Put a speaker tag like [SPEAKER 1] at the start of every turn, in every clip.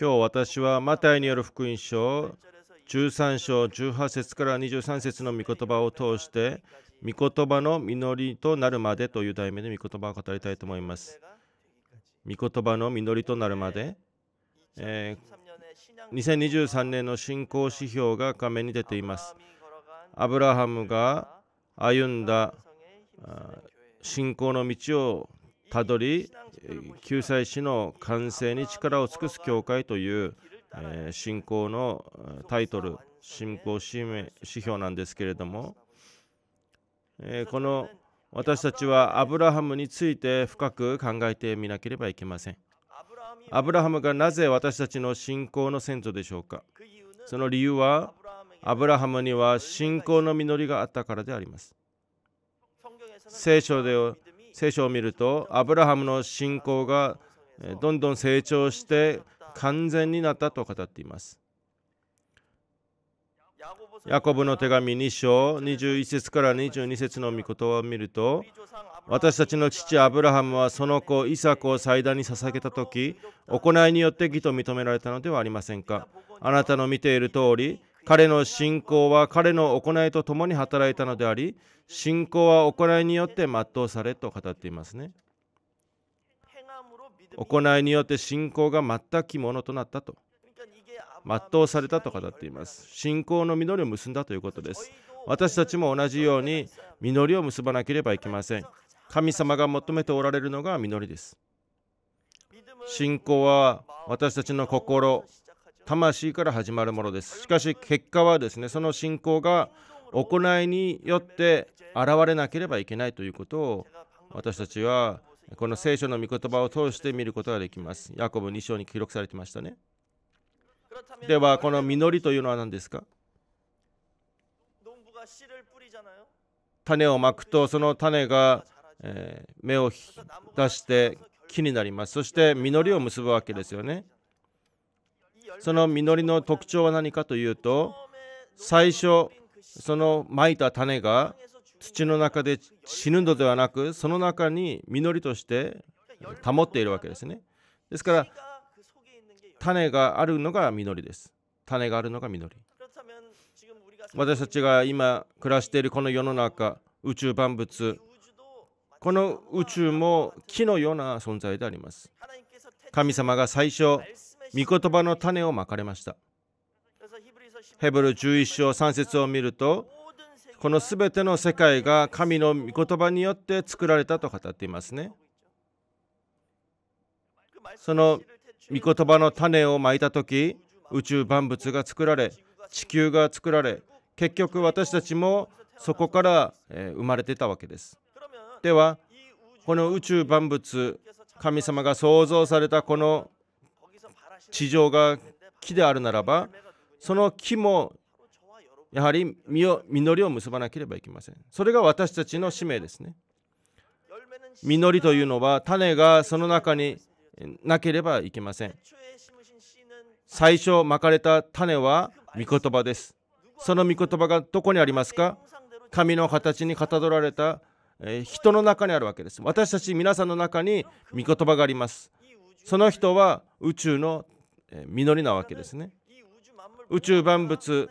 [SPEAKER 1] 今日私はマタイによる福音書13章18節から23節の御言葉を通して御言葉の実りとなるまでという題名で御言葉を語りたいと思います。御言葉の実りとなるまで、えー、2023年の信仰指標が画面に出ています。アブラハムが歩んだ信仰の道をたどり救済士の完成に力を尽くす教会という、え信仰のタイトル信仰指標なんですけれども、えこの私たちはアブラハムについて深く考えてみなければいけませんアブラハムがなぜ私たちの信仰の先祖でしょうかその理由はアブラハムには信仰の実りがあったからであります聖書で聖書を見るとアブラハムの信仰がどんどん成長して完全になったと語っていますヤコブの手紙2章21節から22節の御言葉を見ると私たちの父アブラハムはその子イサクを祭壇に捧げた時行いによって義と認められたのではありませんかあなたの見ている通り彼の信仰は彼の行いと共に働いたのであり、信仰は行いによって全うされと語っていますね。行いによって信仰が全くものとなったと。全うされたと語っています。信仰の実りを結んだということです。私たちも同じように実りを結ばなければいけません。神様が求めておられるのが実りです。信仰は私たちの心、魂から始まるものですしかし結果はですねその信仰が行いによって現れなければいけないということを私たちはこの聖書の御言葉を通して見ることができますヤコブ2章に記録されてましたねではこの実りというのは何ですか種をまくとその種が、えー、芽を出して木になりますそして実りを結ぶわけですよねその実りの特徴は何かというと最初そのまいた種が土の中で死ぬのではなくその中に実りとして保っているわけですねですから種があるのが実りです種があるのが実り私たちが今暮らしているこの世の中宇宙万物この宇宙も木のような存在であります神様が最初御言葉の種をまかれましたヘブル11章3節を見るとこの全ての世界が神の御言葉によって作られたと語っていますねその御言葉の種をまいた時宇宙万物が作られ地球が作られ結局私たちもそこから生まれてたわけですではこの宇宙万物神様が創造されたこの地上が木であるならばその木もやはり実を実りを結ばなければいけませんそれが私たちの使命ですね実りというのは種がその中になければいけません最初まかれた種は御言葉ですその御言葉がどこにありますか神の形にかたどられた人の中にあるわけです私たち皆さんの中に御言葉がありますその人は宇宙の実りなわけですね宇宙万物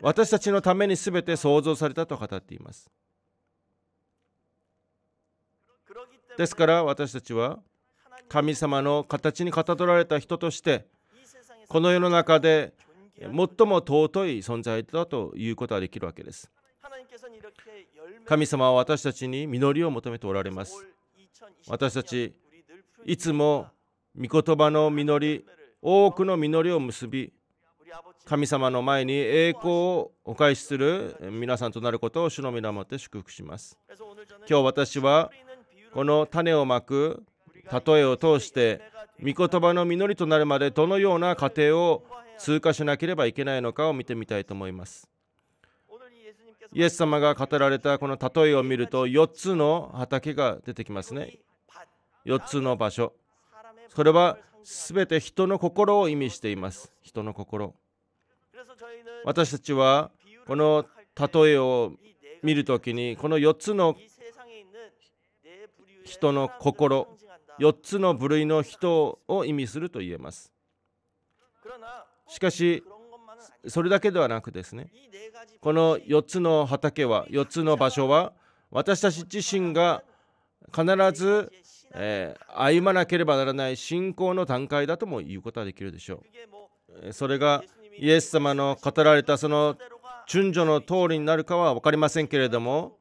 [SPEAKER 1] 私たちのために全て創造されたと語っていますですから私たちは神様の形にかたどられた人としてこの世の中で最も尊い存在だということができるわけです神様は私たちに実りを求めておられます私たちいつも御言葉の実り多くの実りを結び神様の前に栄光をお返しする皆さんとなることを主の皆をもって祝福します今日私はこの種をまく例えを通して御言葉の実りとなるまでどのような過程を通過しなければいけないのかを見てみたいと思いますイエス様が語られたこの例えを見ると4つの畑が出てきますね4つの場所それはすべて人の心を意味しています人の心私たちはこの例えを見るときにこの4つの人の心4つの部類の人を意味すると言えますしかしそれだけではなくですねこの4つの畑は4つの場所は私たち自身が必ずえー、歩まなければならない信仰の段階だとも言うことはできるでしょう。それがイエス様の語られたその順序の通りになるかは分かりませんけれども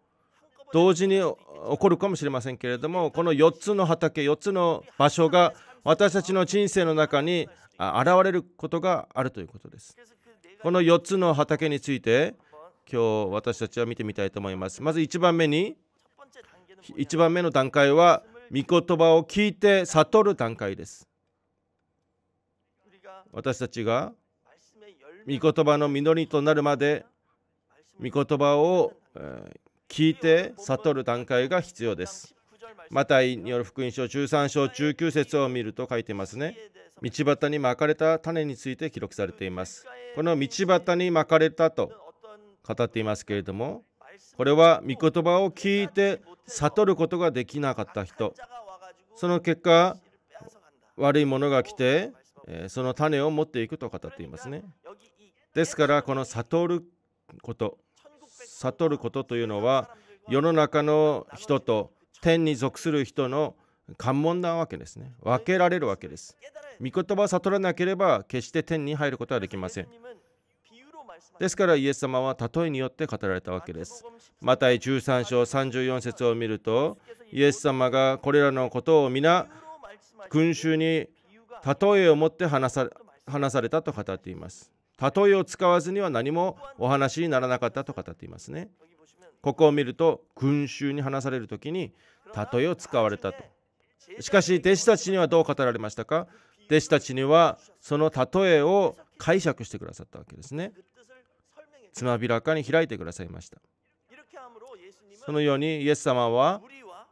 [SPEAKER 1] 同時に起こるかもしれませんけれどもこの4つの畑4つの場所が私たちの人生の中に現れることがあるということです。この4つの畑について今日私たちは見てみたいと思います。まず1番目に1番目の段階は御言葉を聞いて悟る段階です私たちが御言葉の実りとなるまで御言葉を聞いて悟る段階が必要ですマタイによる福音書13章19節を見ると書いてますね道端に巻かれた種について記録されていますこの道端に巻かれたと語っていますけれどもこれは御言葉を聞いて悟ることができなかった人その結果悪いものが来てその種を持っていくと語っていますねですからこの悟ること悟ることというのは世の中の人と天に属する人の関門なわけですね分けられるわけです御言葉を悟らなければ決して天に入ることはできませんですからイエス様は例えによって語られたわけです。マタイ13章34節を見るとイエス様がこれらのことを皆群衆に例えを持って話さ話されたと語っています。例えを使わずには何もお話にならなかったと語っていますね。ここを見ると群衆に話される時に例えを使われたと。しかし弟子たちにはどう語られましたか弟子たちにはその例えを解釈してくださったわけですね。つまびらかに開いてくださいましたそのようにイエス様は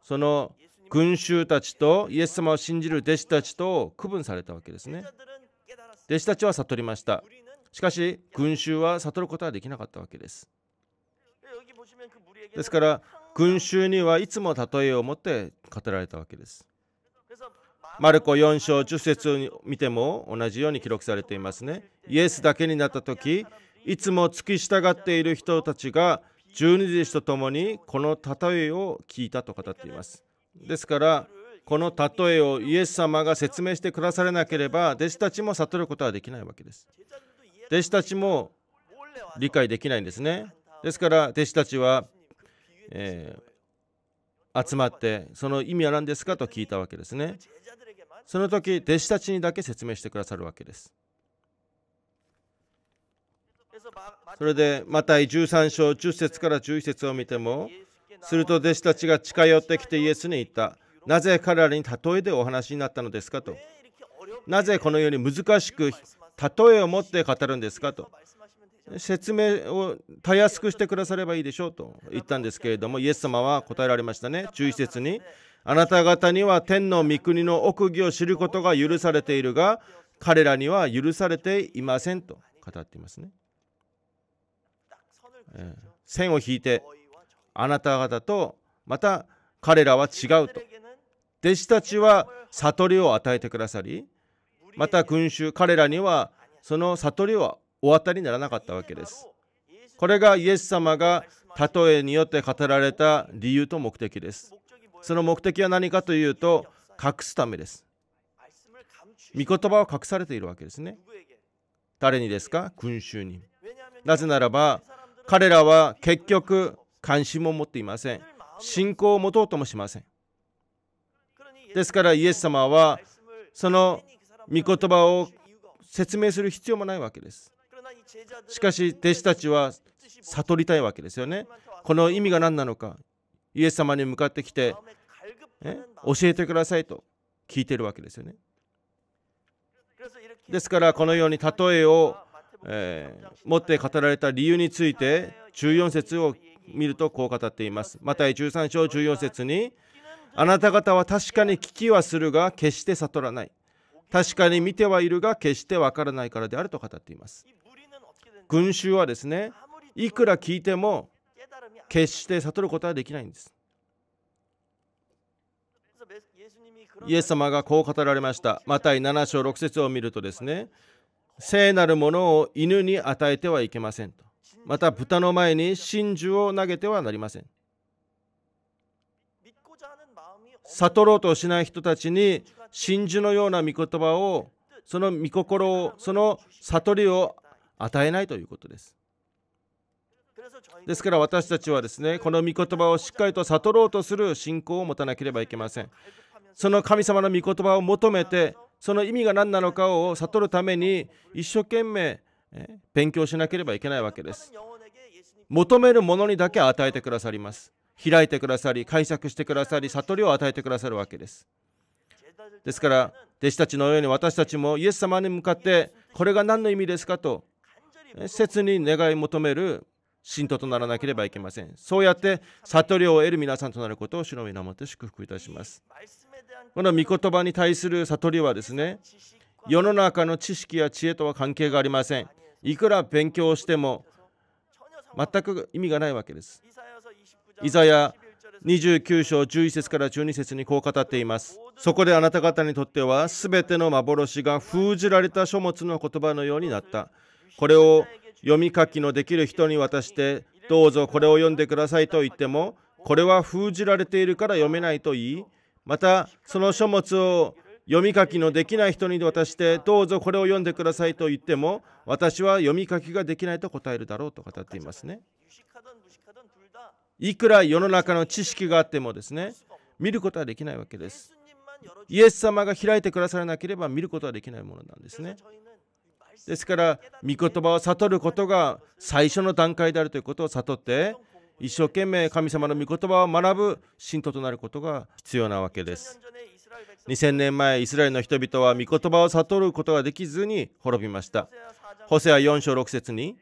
[SPEAKER 1] その群衆たちとイエス様を信じる弟子たちと区分されたわけですね弟子たちは悟りましたしかし群衆は悟ることはできなかったわけですですから群衆にはいつも例えを持って語られたわけですマルコ4章10節を見ても同じように記録されていますねイエスだけになった時いつも付き従っている人たちが十二弟子と共にこの例えを聞いたと語っています。ですからこの例えをイエス様が説明してくだされなければ弟子たちも悟ることはできないわけです。弟子たちも理解できないんですね。ですから弟子たちは、えー、集まってその意味は何ですかと聞いたわけですね。その時弟子たちにだけ説明してくださるわけです。それで、また13章10節から11節を見ても、すると弟子たちが近寄ってきてイエスに言った。なぜ彼らに例えでお話になったのですかと。なぜこのように難しく例えを持って語るんですかと。説明をたやすくしてくださればいいでしょうと言ったんですけれども、イエス様は答えられましたね。注意節に。あなた方には天の御国の奥義を知ることが許されているが、彼らには許されていませんと語っていますね。線を引いてあなた方とまた彼らは違うと弟子たちは悟りを与えてくださりまた群衆彼らにはその悟りはお当たりにならなかったわけですこれがイエス様が例えによって語られた理由と目的ですその目的は何かというと隠すためです御言葉を隠されているわけですね誰にですか群衆になぜならば彼らは結局関心も持っていません。信仰を持とうともしません。ですからイエス様はその御言葉を説明する必要もないわけです。しかし弟子たちは悟りたいわけですよね。この意味が何なのか、イエス様に向かってきて、え教えてくださいと聞いているわけですよね。ですからこのように例えをえー、持って語られた理由について14節を見るとこう語っています。マタイ13章14節にあなた方は確かに聞きはするが決して悟らない。確かに見てはいるが決してわからないからであると語っています。群衆はですね、いくら聞いても決して悟ることはできないんです。イエス様がこう語られました。マタイ7章6節を見るとですね、聖なるものを犬に与えてはいけませんと。また豚の前に真珠を投げてはなりません。悟ろうとしない人たちに真珠のような御言葉をその御心をその悟りを与えないということです。ですから私たちはですねこの御言葉をしっかりと悟ろうとする信仰を持たなければいけません。その神様の御言葉を求めてその意味が何なのかを悟るために一生懸命勉強しなければいけないわけです求めるものにだけ与えてくださります開いてくださり解釈してくださり悟りを与えてくださるわけですですから弟子たちのように私たちもイエス様に向かってこれが何の意味ですかと切に願い求める信徒とならなければいけませんそうやって悟りを得る皆さんとなることを主のなもって祝福いたしますこの御言葉に対する悟りはですね世の中の知識や知恵とは関係がありませんいくら勉強しても全く意味がないわけですイザヤ29章11節から12節にこう語っていますそこであなた方にとっては全ての幻が封じられた書物の言葉のようになったこれを読み書きのできる人に渡してどうぞこれを読んでくださいと言ってもこれは封じられているから読めないと言いまたその書物を読み書きのできない人に渡してどうぞこれを読んでくださいと言っても私は読み書きができないと答えるだろうと語っていますねいくら世の中の知識があってもですね見ることはできないわけですイエス様が開いてくださらなければ見ることはできないものなんですねですから御言葉を悟ることが最初の段階であるということを悟って一生懸命神様の御言葉を学ぶ信徒となることが必要なわけです2000年前イスラエルの人々は御言葉を悟ることができずに滅びましたホセア4章6節に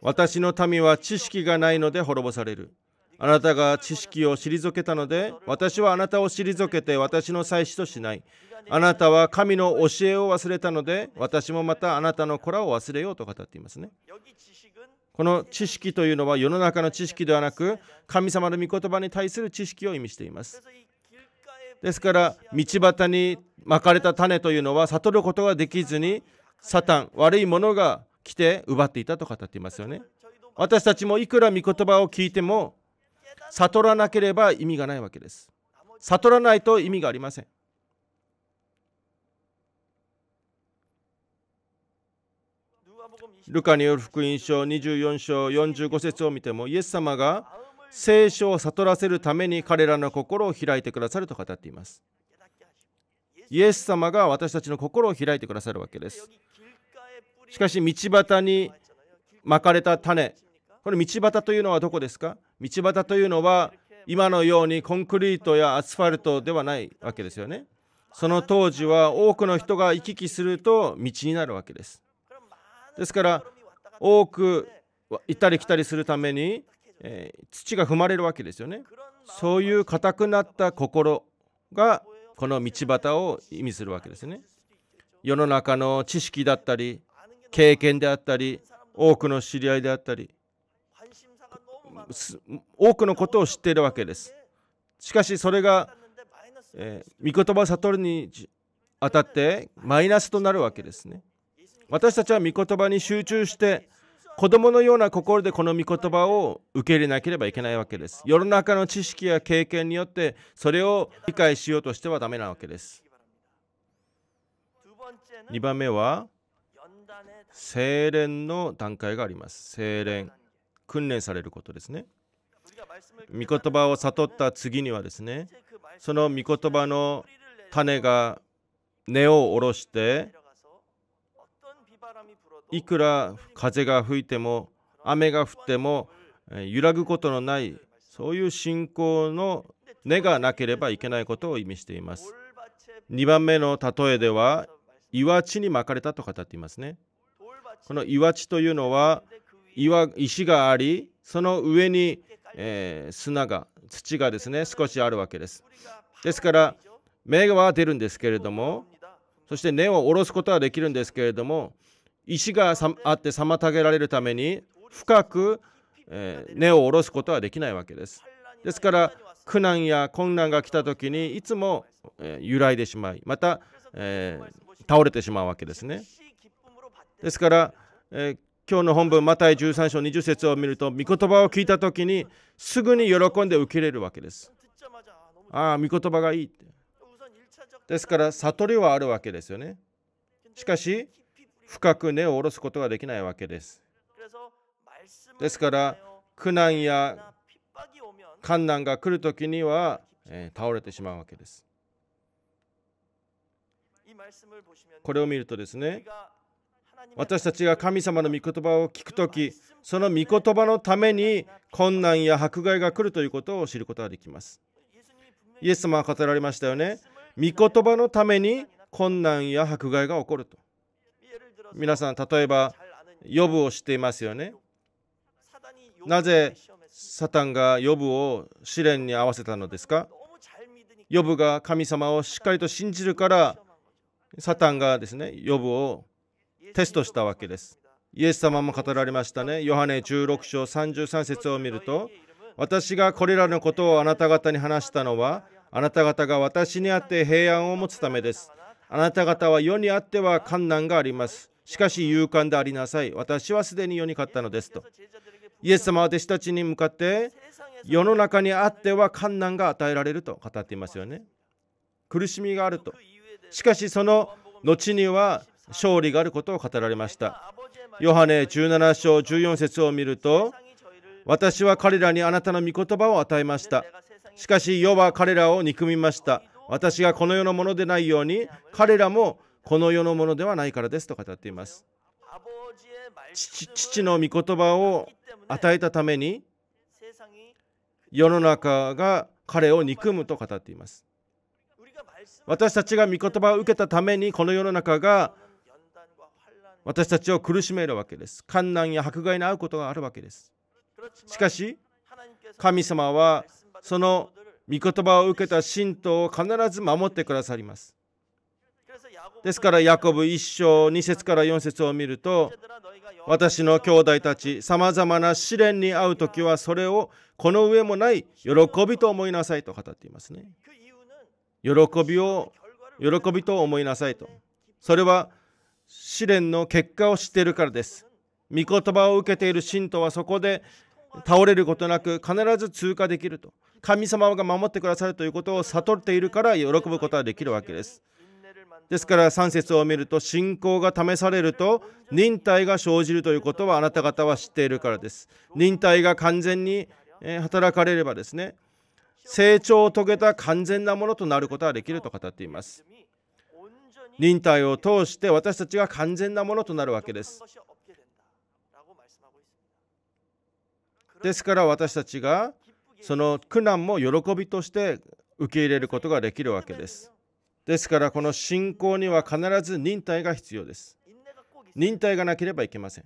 [SPEAKER 1] 私の民は知識がないので滅ぼされるあなたが知識を退けたので私はあなたを退けて私の祭子としないあなたは神の教えを忘れたので私もまたあなたの子らを忘れようと語っていますねこの知識というのは世の中の知識ではなく神様の御言葉に対する知識を意味していますですから道端にまかれた種というのは悟ることができずにサタン悪いものが来て奪っていたと語っていますよね私たちもいくら御言葉を聞いても悟らなければ意味がないわけです悟らないと意味がありませんルカによる福音書24章45節を見てもイエス様が聖書を悟らせるために彼らの心を開いてくださると語っていますイエス様が私たちの心を開いてくださるわけですしかし道端に巻かれた種これ道端というのはどこですか道端というのは今のようにコンクリートやアスファルトではないわけですよねその当時は多くの人が行き来すると道になるわけですですから多く行ったり来たりするために、えー、土が踏まれるわけですよねそういう固くなった心がこの道端を意味するわけですね世の中の知識だったり経験であったり多くの知り合いであったり多くのことを知っているわけですしかしそれが、えー、御言葉を悟るにあたってマイナスとなるわけですね私たちは御言葉に集中して子供のような心でこの御言葉を受け入れなければいけないわけです。世の中の知識や経験によってそれを理解しようとしてはダメなわけです。2番目は精錬の段階があります。精錬、訓練されることですね。御言葉を悟った次にはですね、その御言葉の種が根を下ろしていくら風が吹いても雨が降っても揺らぐことのないそういう信仰の根がなければいけないことを意味しています2番目の例えでは岩地に巻かれたと語っていますねこの岩地というのは岩石がありその上に、えー、砂が土がですね少しあるわけですですから芽は出るんですけれどもそして根を下ろすことはできるんですけれども石があって妨げられるために深く、えー、根を下ろすことはできないわけです。ですから苦難や困難が来た時にいつも、えー、揺らいでしまいまた、えー、倒れてしまうわけですね。ですから、えー、今日の本文マタイ13章20節を見ると御言葉を聞いた時にすぐに喜んで受け入れるわけです。ああ御言葉がいいって。ですから悟りはあるわけですよね。しかし深く根を下ろすことができないわけです。ですから、苦難や困難が来るときには、えー、倒れてしまうわけです。これを見るとですね、私たちが神様の御言葉を聞くとき、その御言葉のために困難や迫害が来るということを知ることができます。イエス様は語られましたよね。御言葉のために困難や迫害が起こると。皆さん例えば予部を知っていますよねなぜサタンが予部を試練に合わせたのですか予部が神様をしっかりと信じるからサタンがですねヨブをテストしたわけですイエス様も語られましたねヨハネ16章33節を見ると私がこれらのことをあなた方に話したのはあなた方が私にあって平安を持つためですあなた方は世にあっては困難がありますしかし勇敢でありなさい私はすでに世に勝ったのですとイエス様は弟子たちに向かって世の中にあっては困難が与えられると語っていますよね苦しみがあるとしかしその後には勝利があることを語られましたヨハネ17章14節を見ると私は彼らにあなたの御言葉を与えましたしかし世は彼らを憎みました私がこの世のものでないように彼らもこの世のものではないからですと語っています父の御言葉を与えたために世の中が彼を憎むと語っています私たちが御言葉を受けたためにこの世の中が私たちを苦しめるわけです観難や迫害に遭うことがあるわけですしかし神様はその御言葉を受けた信徒を必ず守ってくださりますですからヤコブ1章2節から4節を見ると私の兄弟たちさまざまな試練に遭う時はそれをこの上もない喜びと思いなさいと語っていますね喜びを喜びと思いなさいとそれは試練の結果を知っているからです御言葉を受けている信徒はそこで倒れることなく必ず通過できると神様が守ってくださるということを悟っているから喜ぶことができるわけですですから3節を見ると信仰が試されると忍耐が生じるということはあなた方は知っているからです。忍耐が完全に働かれればですね成長を遂げた完全なものとなることはできると語っています。忍耐を通して私たちが完全なものとなるわけです。ですから私たちがその苦難も喜びとして受け入れることができるわけです。ですからこの信仰には必ず忍耐が必要です。忍耐がなければいけません。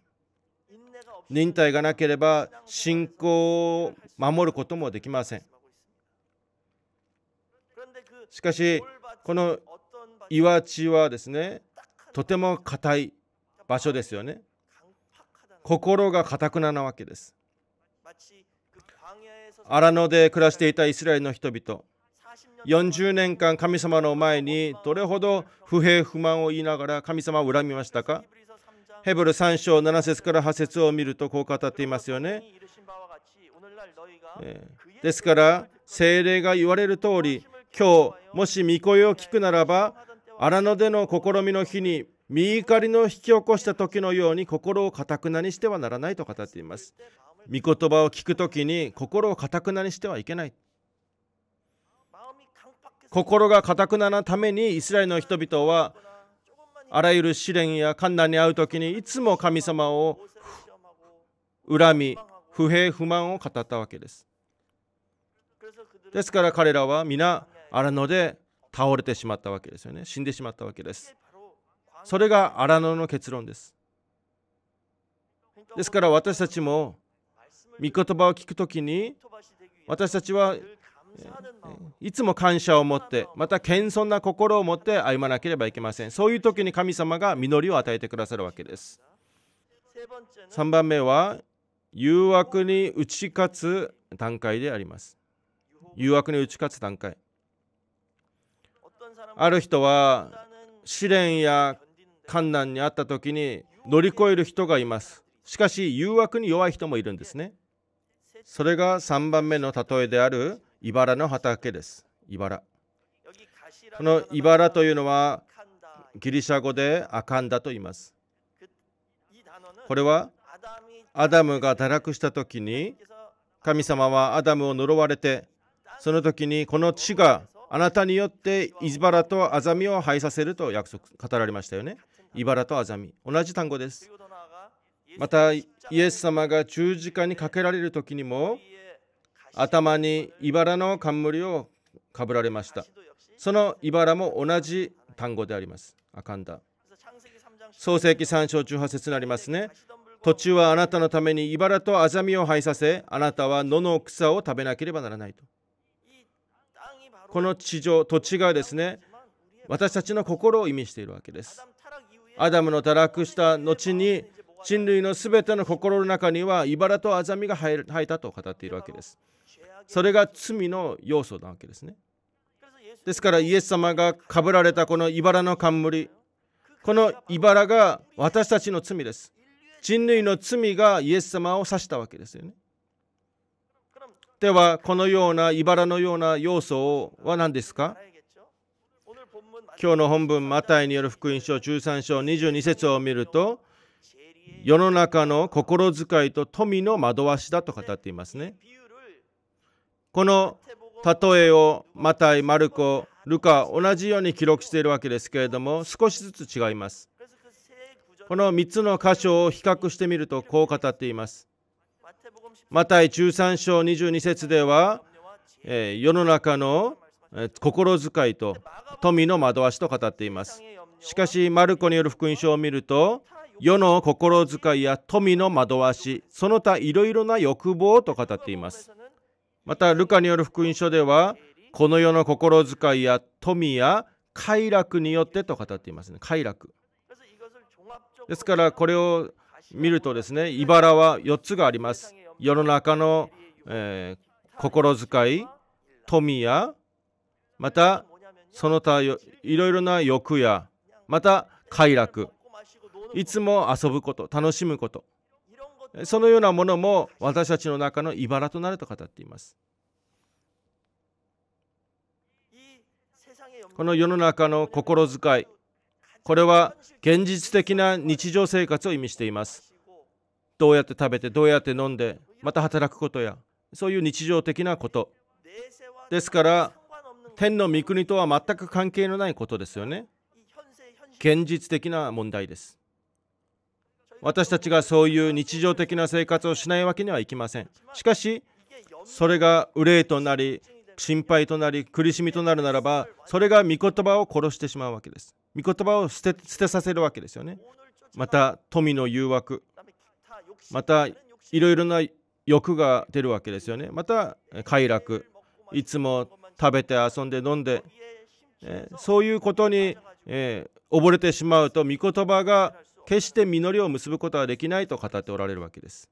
[SPEAKER 1] 忍耐がなければ信仰を守ることもできません。しかしこの岩地はですねとても硬い場所ですよね。心が硬くななわけです。荒野で暮らしていたイスラエルの人々40年間神様の前にどれほど不平不満を言いながら神様を恨みましたかヘブル3章7節から8節を見るとこう語っていますよね。ですから精霊が言われる通り今日もし御声を聞くならば荒野での試みの日に身怒りの引き起こした時のように心をかたくなにしてはならないと語っています。御言葉を聞く時に心をかたくなにしてはいけない。心がかたくななためにイスラエルの人々はあらゆる試練や困難に遭う時にいつも神様を恨み不平不満を語ったわけですですから彼らは皆荒野で倒れてしまったわけですよね死んでしまったわけですそれが荒野の結論ですですから私たちも御言葉を聞くときに私たちはいつも感謝を持ってまた謙遜な心を持って歩まなければいけませんそういう時に神様が実りを与えてくださるわけです3番目は誘惑に打ち勝つ段階であります誘惑に打ち勝つ段階ある人は試練や困難にあった時に乗り越える人がいますしかし誘惑に弱い人もいるんですねそれが3番目の例えである茨の畑です。茨。この茨というのはギリシャ語でアカンダと言います。これはアダムが堕落した時に神様はアダムを呪われてその時にこの地があなたによって茨とアザミを廃させると約束語られましたよね。茨とアザミ同じ単語です。またイエス様が十字架にかけられる時にも頭に茨の冠をかぶられましたその茨も同じ単語でありますあかんだ創世記3章18節になりますね土地はあなたのために茨とアザミを生えさせあなたは野の草を食べなければならないとこの地上土地がですね私たちの心を意味しているわけですアダムの堕落した後に人類のすべての心の中には茨とアザミが生えたと語っているわけですそれが罪の要素なわけですねですからイエス様がかぶられたこの茨の冠この茨が私たちの罪です人類の罪がイエス様を指したわけですよねではこのような茨のような要素は何ですか今日の本文マタイによる福音書13章22節を見ると世の中の心遣いと富の惑わしだと語っていますねこの例えをマタイ、マルコ、ルカ同じように記録しているわけですけれども少しずつ違います。この3つの箇所を比較してみるとこう語っています。マタイ13章22節では、えー、世の中の、えー、心遣いと富の惑わしと語っています。しかしマルコによる福音書を見ると世の心遣いや富の惑わしその他いろいろな欲望と語っています。またルカによる福音書ではこの世の心遣いや富や快楽によってと語っていますね快楽ですからこれを見るとですね茨は4つがあります世の中の、えー、心遣い富やまたその他いろいろな欲やまた快楽いつも遊ぶこと楽しむことそのようなものも私たちの中の茨となると語っていますこの世の中の心遣いこれは現実的な日常生活を意味していますどうやって食べてどうやって飲んでまた働くことやそういう日常的なことですから天の御国とは全く関係のないことですよね現実的な問題です私たちがそういう日常的な生活をしないわけにはいきませんしかしそれが憂いとなり心配となり苦しみとなるならばそれが御言葉を殺してしまうわけです御言葉を捨て捨てさせるわけですよねまた富の誘惑またいろいろな欲が出るわけですよねまた快楽いつも食べて遊んで飲んで、えそういうことに、え溺れてしまうと御言葉が決して実りを結ぶことはできないと語っておられるわけです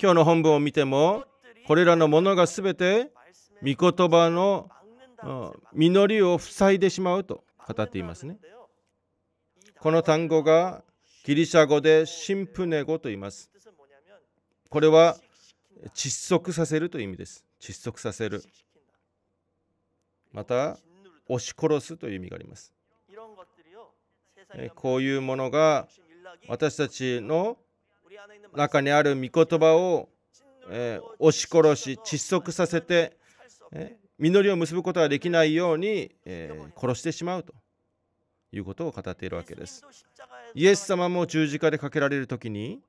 [SPEAKER 1] 今日の本文を見てもこれらのものが全て御言葉の実りを塞いでしまうと語っていますねこの単語がギリシャ語でシンプネ語と言いますこれは窒息させるという意味です窒息させるまた押し殺すという意味がありますこういうものが私たちの中にある御言葉を、え押し殺し窒息させて、え実りを結ぶことができないように、え殺してしまうということを語っているわけですイエス様も十字架でかけられる時に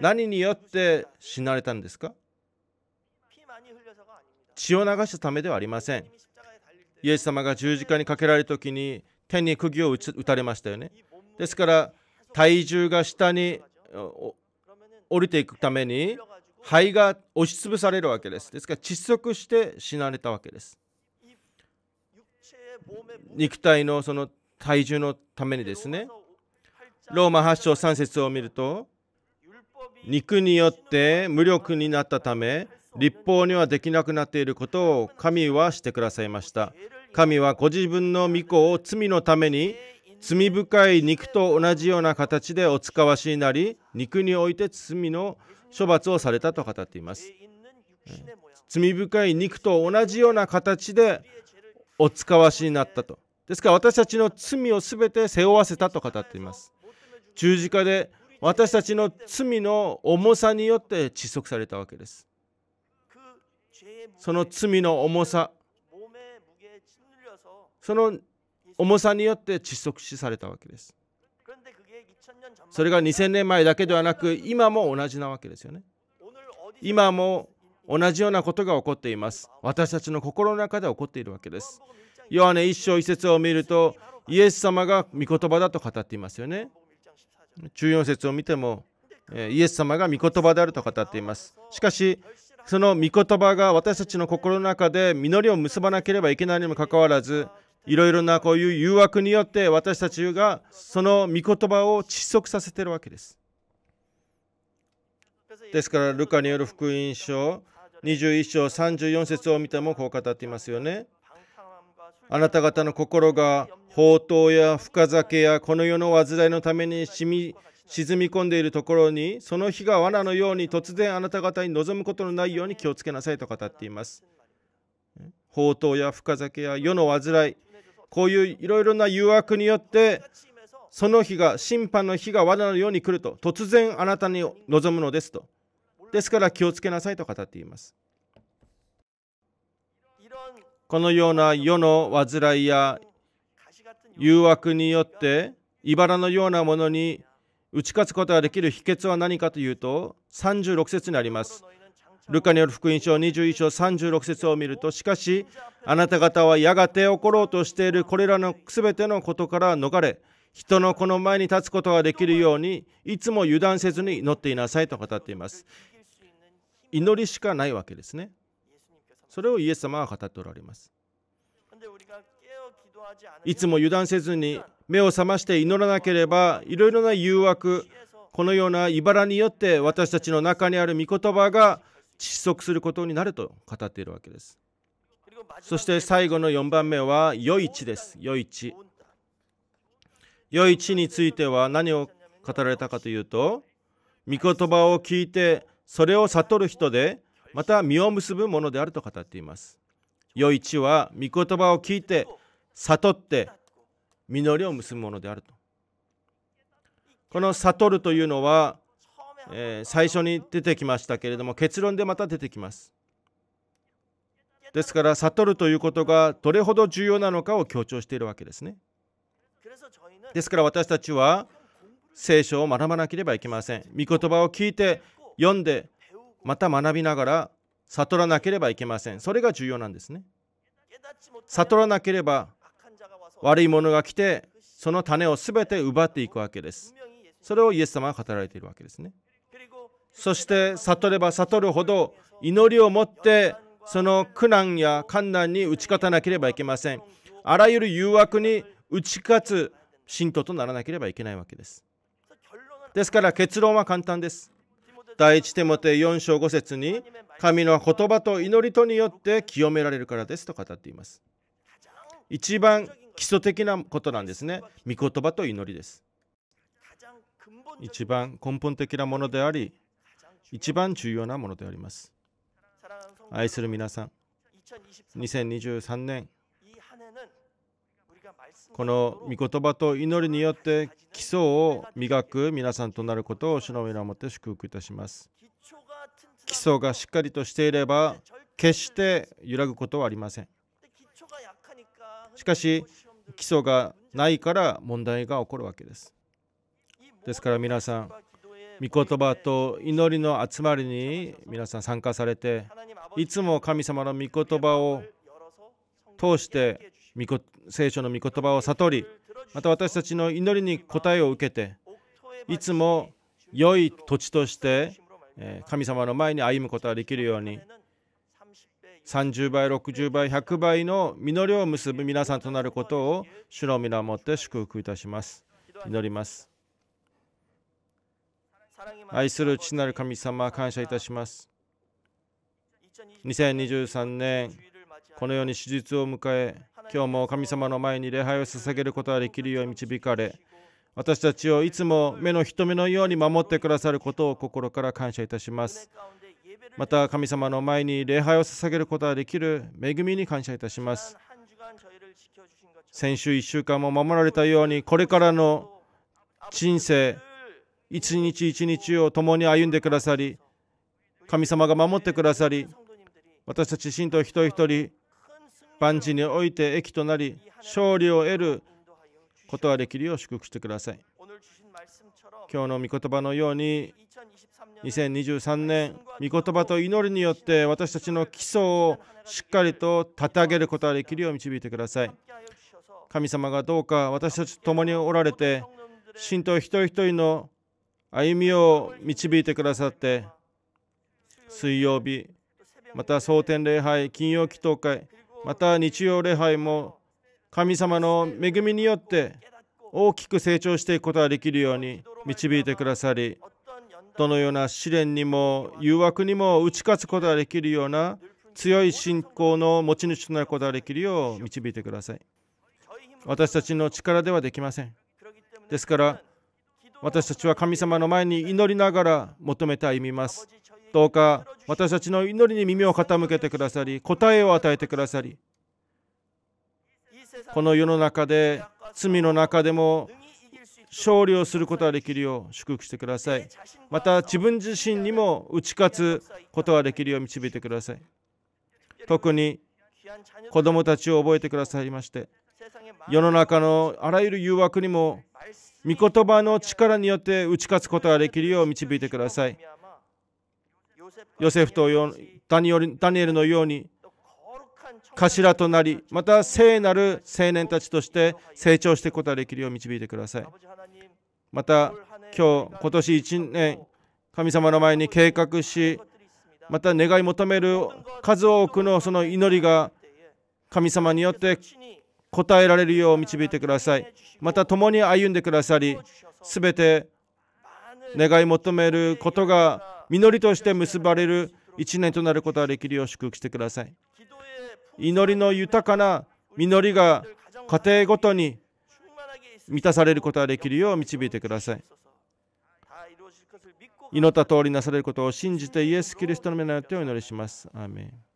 [SPEAKER 1] 何によって死なれたんですか血を流したためではありませんイエス様が十字架にかけられる時に手に釘を打たれましたよね。ですから体重が下に降りていくために肺が押しつぶされるわけです。ですから窒息して死なれたわけです。肉体のその体重のためにですね。ローマ8章3節を見ると肉によって無力になったため立法にはできなくなっていることを神はしてくださいました。神はご自分の御子を罪のために罪深い肉と同じような形でお使わしになり肉において罪の処罰をされたと語っています、罪深い肉と同じような形でお使わしになったとですから私たちの罪を全て背負わせたと語っています十字架で私たちの罪の重さによって窒息されたわけですその罪の重さその重さによって窒息死されたわけです。それが2000年前だけではなく今も同じなわけですよね。今も同じようなことが起こっています。私たちの心の中で起こっているわけです。ヨハネ一章一節を見るとイエス様が御言葉だと語っていますよね。中4節を見てもイエス様が御言葉であると語っています。しかしその御言葉が私たちの心の中で実りを結ばなければいけないにもかかわらずいろいろなこういう誘惑によって私たちがその御言葉を窒息させているわけです。ですから、ルカによる福音書21章34節を見てもこう語っていますよね。あなた方の心が宝刀や深酒やこの世の煩いのために沈み込んでいるところにその日が罠のように突然あなた方に望むことのないように気をつけなさいと語っています。宝刀や深酒や世の煩いこういういろいろな誘惑によってその日が審判の日が罠のように来ると突然あなたに望むのですとですから気をつけなさいと語っていますこのような世の患いや誘惑によって茨のようなものに打ち勝つことができる秘訣は何かというと36節にありますルカによる福音書21章36節を見るとしかしあなた方はやがて起ころうとしているこれらの全てのことから逃れ人のこの前に立つことができるようにいつも油断せずに祈っていなさいと語っています祈りしかないわけですねそれをイエス様は語っておられますいつも油断せずに目を覚まして祈らなければいろいろな誘惑このような茨によって私たちの中にある御言葉が窒息することになると語っているわけです。そして最後の4番目は余市です。余市。余市については何を語られたかというと、御言葉を聞いてそれを悟る人で、また実を結ぶものであると語っています。余市は御言葉を聞いて悟って実りを結ぶものであると。この悟るというのはえー、最初に出てきましたけれども結論でまた出てきますですから悟るということがどれほど重要なのかを強調しているわけですねですから私たちは聖書を学ばなければいけません御言葉を聞いて読んでまた学びながら悟らなければいけませんそれが重要なんですね悟らなければ悪いものが来てその種を全て奪っていくわけですそれをイエス様は語られているわけですねそして悟れば悟るほど祈りを持ってその苦難や困難に打ち勝たなければいけませんあらゆる誘惑に打ち勝つ信徒とならなければいけないわけですですから結論は簡単です第一手モて4章5節に神の言葉と祈りとによって清められるからですと語っています一番基礎的なことなんですね御言葉と祈りです一番根本的なものであり一番重要なものであります。愛する皆さん、2023年、この御言葉と祈りによって基礎を磨く皆さんとなることを主の皆をもって祝福いたします。基礎がしっかりとしていれば、決して揺らぐことはありません。しかし、基礎がないから問題が起こるわけです。ですから皆さん、御言葉と祈りの集まりに皆さん参加されていつも神様の御言葉を通して聖書の御言葉を悟りまた私たちの祈りに答えを受けていつも良い土地として神様の前に歩むことができるように30倍60倍100倍の実りを結ぶ皆さんとなることを主の皆をもって祝福いたします祈ります愛する父なる神様、感謝いたします。2023年、このように手術を迎え、今日も神様の前に礼拝を捧げることができるように導かれ、私たちをいつも目の瞳のように守ってくださることを心から感謝いたします。また神様の前に礼拝を捧げることができる恵みに感謝いたします。先週1週間も守られたように、これからの人生、一日一日を共に歩んでくださり神様が守ってくださり私たち信徒一人一人万事において益となり勝利を得ることができるよう祝福してください今日の御言葉のように2023年御言葉と祈りによって私たちの基礎をしっかりと立て上げることができるよう導いてください神様がどうか私たちと共におられて信徒一人一人の歩みを導いてくださって水曜日また蒼天礼拝金曜祈祷会また日曜礼拝も神様の恵みによって大きく成長していくことができるように導いてくださりどのような試練にも誘惑にも打ち勝つことができるような強い信仰の持ち主となることができるよう導いてください私たちの力ではできませんですから私たちは神様の前に祈りながら求めて歩みます。どうか私たちの祈りに耳を傾けてくださり、答えを与えてくださり、この世の中で、罪の中でも勝利をすることができるよう祝福してください。また自分自身にも打ち勝つことができるよう導いてください。特に子供たちを覚えてくださいまして、世の中のあらゆる誘惑にも御言葉の力によって打ち勝つことができるよう導いてください。ヨセフとダニエルのように頭となり、また聖なる青年たちとして成長していくことができるよう導いてください。また今日、今年1年、神様の前に計画し、また願い求める数多くのその祈りが神様によって答えられるよう導いてください。また共に歩んでくださり、すべて願い求めることが実りとして結ばれる一年となることができるよう祝福してください。祈りの豊かな実りが家庭ごとに満たされることができるよう導いてください。祈った通りなされることを信じてイエス・キリストの目によってお祈りします。アーメン